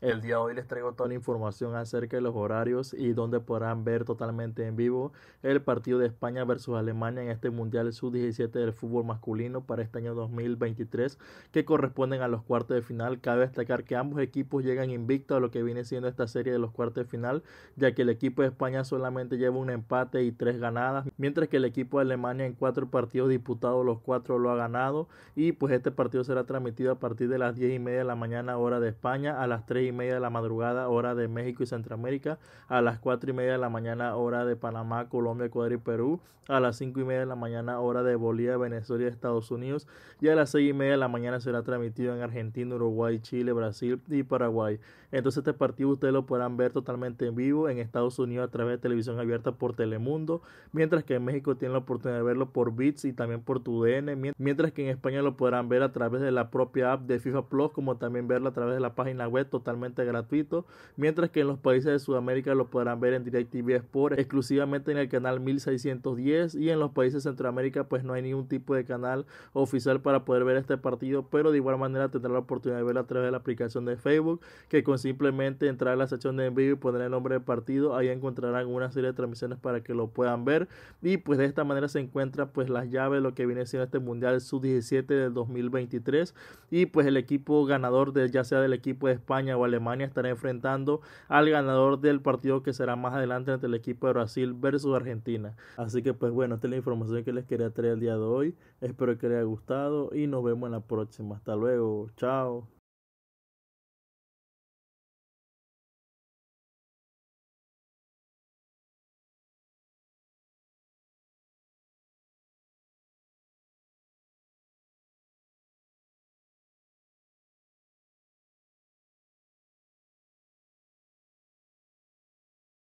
El día de hoy les traigo toda la información acerca de los horarios y donde podrán ver totalmente en vivo el partido de España versus Alemania en este Mundial Sub-17 del fútbol masculino para este año 2023 que corresponden a los cuartos de final. Cabe destacar que ambos equipos llegan invictos a lo que viene siendo esta serie de los cuartos de final, ya que el equipo de España solamente lleva un empate y tres ganadas, mientras que el equipo de Alemania en cuatro partidos disputados los cuatro lo ha ganado y pues este partido será transmitido a partir de las 10 y media de la mañana hora de España a las 3 y media de la madrugada, hora de México y Centroamérica, a las 4 y media de la mañana, hora de Panamá, Colombia, Ecuador y Perú, a las 5 y media de la mañana, hora de Bolivia, Venezuela y Estados Unidos, y a las 6 y media de la mañana será transmitido en Argentina, Uruguay, Chile, Brasil y Paraguay. Entonces este partido ustedes lo podrán ver totalmente en vivo en Estados Unidos a través de televisión abierta por Telemundo, mientras que en México tienen la oportunidad de verlo por Bits y también por tu TUDN, mientras que en España lo podrán ver a través de la propia app de FIFA Plus, como también verlo a través de la página web totalmente gratuito, mientras que en los países de Sudamérica lo podrán ver en DirecTV Sport exclusivamente en el canal 1610 y en los países de Centroamérica pues no hay ningún tipo de canal oficial para poder ver este partido, pero de igual manera tendrá la oportunidad de verlo a través de la aplicación de Facebook, que con simplemente entrar a la sección de envío y poner el nombre del partido, ahí encontrarán una serie de transmisiones para que lo puedan ver y pues de esta manera se encuentra pues las llaves de lo que viene siendo este Mundial Sub-17 del 2023 y pues el equipo ganador de ya sea del equipo de España o Alemania estará enfrentando al ganador del partido que será más adelante ante el equipo de Brasil versus Argentina. Así que pues bueno, esta es la información que les quería traer el día de hoy. Espero que les haya gustado y nos vemos en la próxima. Hasta luego. Chao.